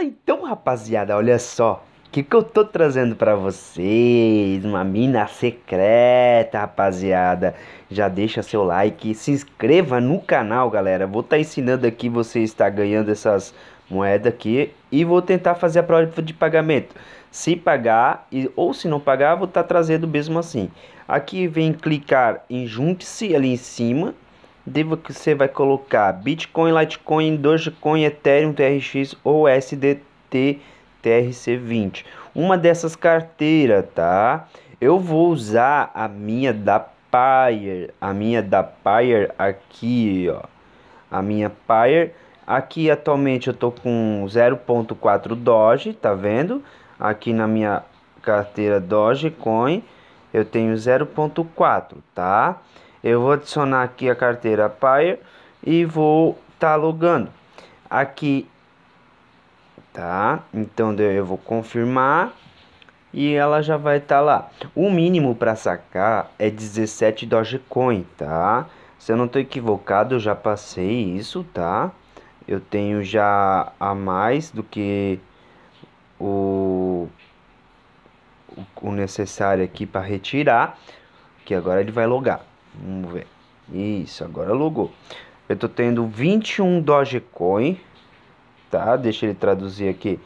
Fala então, rapaziada, olha só. O que, que eu tô trazendo para vocês? Uma mina secreta, rapaziada. Já deixa seu like, se inscreva no canal, galera. Vou estar tá ensinando aqui você está ganhando essas moedas aqui e vou tentar fazer a prova de pagamento. Se pagar e, ou se não pagar, vou estar tá trazendo mesmo assim. Aqui vem clicar em junte-se ali em cima devo que você vai colocar Bitcoin, Litecoin, Dogecoin, Ethereum, TRX ou SDT TRC20. Uma dessas carteiras, tá? Eu vou usar a minha da Pair, a minha da Pair aqui, ó. A minha Pair aqui atualmente eu tô com 0.4 Doge, tá vendo? Aqui na minha carteira Dogecoin eu tenho 0.4, tá? Eu vou adicionar aqui a carteira Pair e vou estar tá logando. Aqui, tá? Então eu vou confirmar e ela já vai estar tá lá. O mínimo para sacar é 17 Dogecoin, tá? Se eu não estou equivocado, eu já passei isso, tá? Eu tenho já a mais do que o, o necessário aqui para retirar, que agora ele vai logar. Vamos ver. Isso, agora logou. Eu tô tendo 21 Dogecoin, tá? Deixa ele traduzir aqui.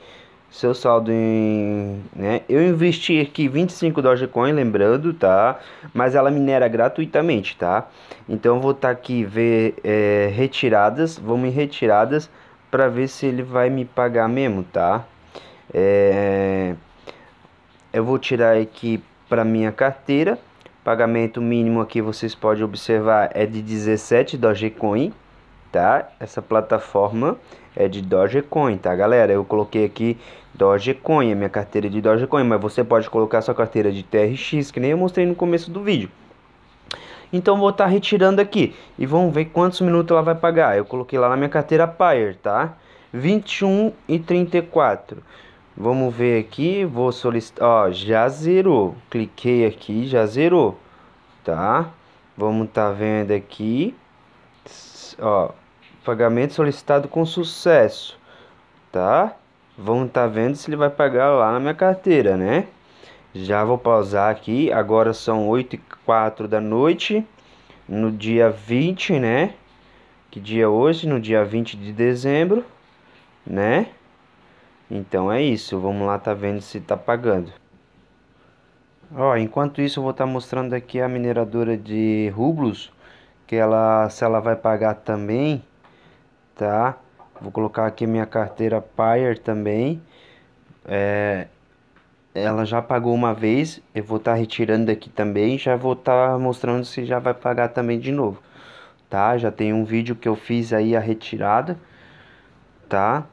Seu saldo em, né? Eu investi aqui 25 Dogecoin, lembrando, tá? Mas ela minera gratuitamente, tá? Então vou estar tá aqui ver é, retiradas, vamos em retiradas para ver se ele vai me pagar mesmo, tá? É, eu vou tirar aqui para minha carteira Pagamento mínimo aqui vocês podem observar é de 17 Dogecoin, tá? Essa plataforma é de Dogecoin, tá, galera? Eu coloquei aqui Dogecoin, a minha carteira é de Dogecoin, mas você pode colocar sua carteira de TRX, que nem eu mostrei no começo do vídeo. Então vou estar tá retirando aqui e vamos ver quantos minutos ela vai pagar. Eu coloquei lá na minha carteira Payer, tá? 21 e 34. Vamos ver aqui, vou solicitar, ó, já zerou. Cliquei aqui, já zerou, tá? Vamos tá vendo aqui, ó, pagamento solicitado com sucesso, tá? Vamos tá vendo se ele vai pagar lá na minha carteira, né? Já vou pausar aqui, agora são 8 e 4 da noite, no dia 20, né? Que dia hoje? No dia 20 de dezembro, né? Então é isso, vamos lá tá vendo se tá pagando. Ó, enquanto isso eu vou estar tá mostrando aqui a mineradora de rublos, que ela se ela vai pagar também, tá? Vou colocar aqui minha carteira Payer também. É, ela já pagou uma vez, eu vou estar tá retirando aqui também, já vou estar tá mostrando se já vai pagar também de novo. Tá? Já tem um vídeo que eu fiz aí a retirada, tá?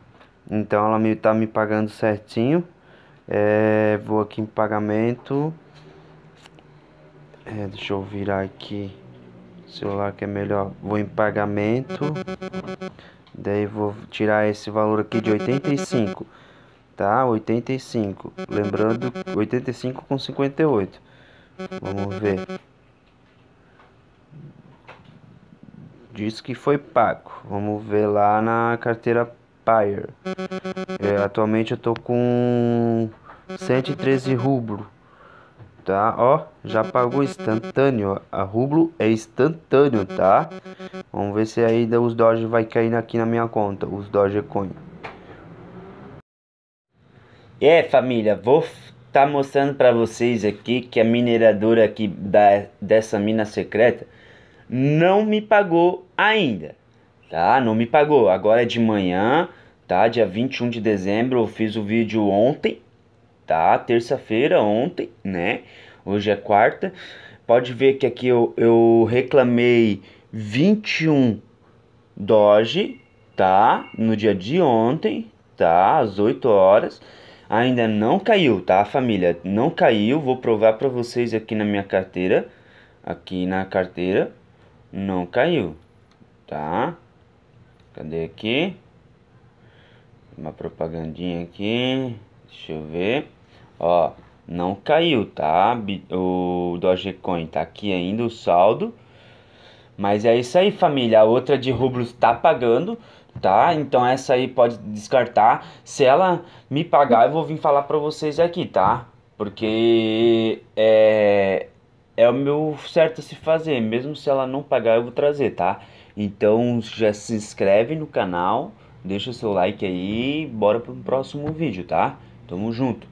Então ela me tá me pagando certinho. É, vou aqui em pagamento. É, deixa eu virar aqui. Celular que é melhor. Vou em pagamento. Daí vou tirar esse valor aqui de 85. Tá? 85. Lembrando, 85 com 58. Vamos ver. Diz que foi pago. Vamos ver lá na carteira Empire. É, atualmente eu tô com 113 rublo. Tá, ó, já pagou instantâneo. A rublo é instantâneo, tá? Vamos ver se ainda os Doge vai cair aqui na minha conta, os Dogecoin. É, família, vou tá mostrando para vocês aqui que a mineradora aqui da, dessa mina secreta não me pagou ainda tá? Não me pagou. Agora é de manhã, tá? Dia 21 de dezembro, eu fiz o vídeo ontem, tá? Terça-feira, ontem, né? Hoje é quarta. Pode ver que aqui eu, eu reclamei 21 Doge, tá? No dia de ontem, tá? Às 8 horas. Ainda não caiu, tá, família? Não caiu. Vou provar para vocês aqui na minha carteira. Aqui na carteira. Não caiu, tá? Cadê aqui? Uma propagandinha aqui. Deixa eu ver. Ó, não caiu, tá? O Dogecoin tá aqui ainda, o saldo. Mas é isso aí, família. A outra de rublos tá pagando, tá? Então essa aí pode descartar. Se ela me pagar, eu vou vir falar pra vocês aqui, tá? Porque é, é o meu certo a se fazer. Mesmo se ela não pagar, eu vou trazer, tá? Então já se inscreve no canal, deixa seu like aí, bora pro próximo vídeo, tá? Tamo junto.